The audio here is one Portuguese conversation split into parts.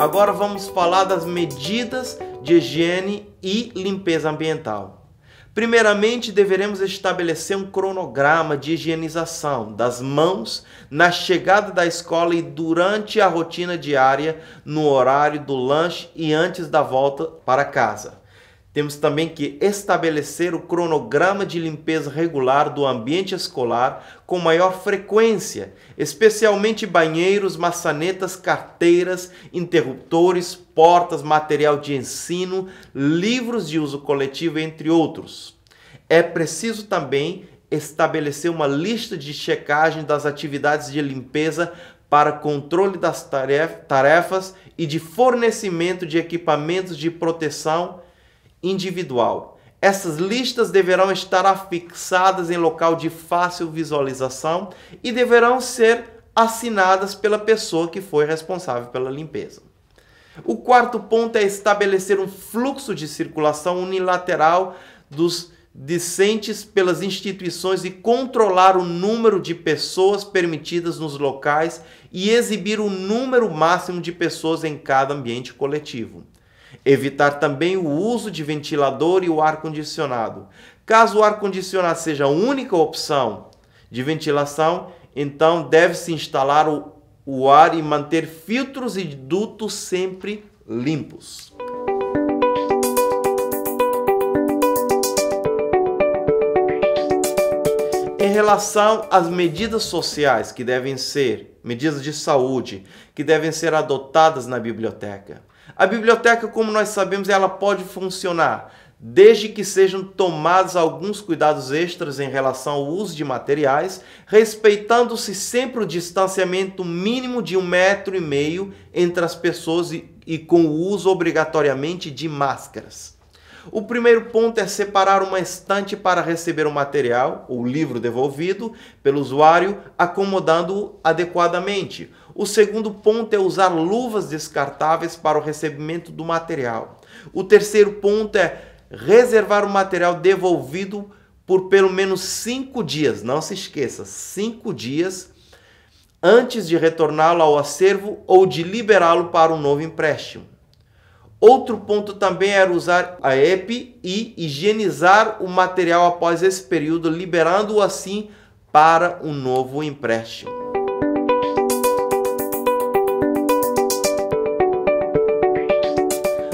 Agora vamos falar das medidas de higiene e limpeza ambiental. Primeiramente, deveremos estabelecer um cronograma de higienização das mãos na chegada da escola e durante a rotina diária, no horário do lanche e antes da volta para casa. Temos também que estabelecer o cronograma de limpeza regular do ambiente escolar com maior frequência, especialmente banheiros, maçanetas, carteiras, interruptores, portas, material de ensino, livros de uso coletivo, entre outros. É preciso também estabelecer uma lista de checagem das atividades de limpeza para controle das tarefas e de fornecimento de equipamentos de proteção individual. Essas listas deverão estar afixadas em local de fácil visualização e deverão ser assinadas pela pessoa que foi responsável pela limpeza. O quarto ponto é estabelecer um fluxo de circulação unilateral dos discentes pelas instituições e controlar o número de pessoas permitidas nos locais e exibir o número máximo de pessoas em cada ambiente coletivo. Evitar também o uso de ventilador e o ar-condicionado. Caso o ar-condicionado seja a única opção de ventilação, então deve-se instalar o, o ar e manter filtros e dutos sempre limpos. Em relação às medidas sociais que devem ser, medidas de saúde, que devem ser adotadas na biblioteca. A biblioteca, como nós sabemos, ela pode funcionar desde que sejam tomados alguns cuidados extras em relação ao uso de materiais, respeitando-se sempre o distanciamento mínimo de um metro e meio entre as pessoas e, e com o uso obrigatoriamente de máscaras. O primeiro ponto é separar uma estante para receber o material ou livro devolvido pelo usuário, acomodando-o adequadamente. O segundo ponto é usar luvas descartáveis para o recebimento do material. O terceiro ponto é reservar o material devolvido por pelo menos cinco dias. Não se esqueça, cinco dias antes de retorná-lo ao acervo ou de liberá-lo para um novo empréstimo. Outro ponto também era usar a EPI e higienizar o material após esse período, liberando-o assim para um novo empréstimo.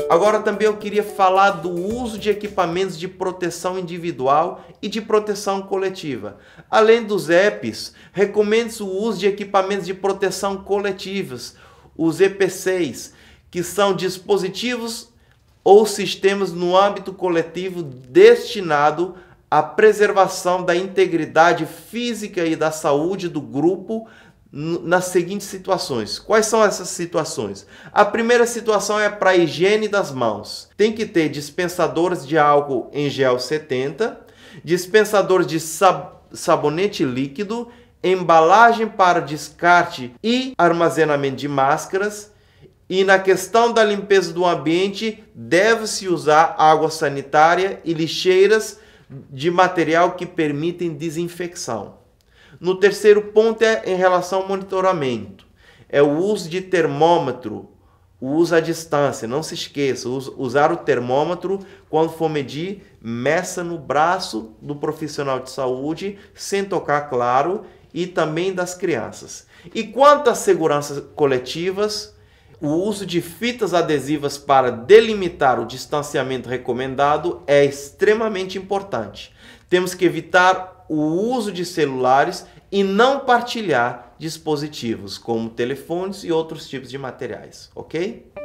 Agora também eu queria falar do uso de equipamentos de proteção individual e de proteção coletiva. Além dos EPIs, recomendo o uso de equipamentos de proteção coletivos, os EP6, que são dispositivos ou sistemas no âmbito coletivo destinado à preservação da integridade física e da saúde do grupo nas seguintes situações. Quais são essas situações? A primeira situação é para a higiene das mãos. Tem que ter dispensadores de álcool em gel 70, dispensadores de sabonete líquido, embalagem para descarte e armazenamento de máscaras, e na questão da limpeza do ambiente, deve-se usar água sanitária e lixeiras de material que permitem desinfecção. No terceiro ponto é em relação ao monitoramento. É o uso de termômetro, o uso à distância. Não se esqueça, usar o termômetro quando for medir, meça no braço do profissional de saúde, sem tocar, claro, e também das crianças. E quanto às seguranças coletivas, o uso de fitas adesivas para delimitar o distanciamento recomendado é extremamente importante. Temos que evitar o uso de celulares e não partilhar dispositivos como telefones e outros tipos de materiais, ok?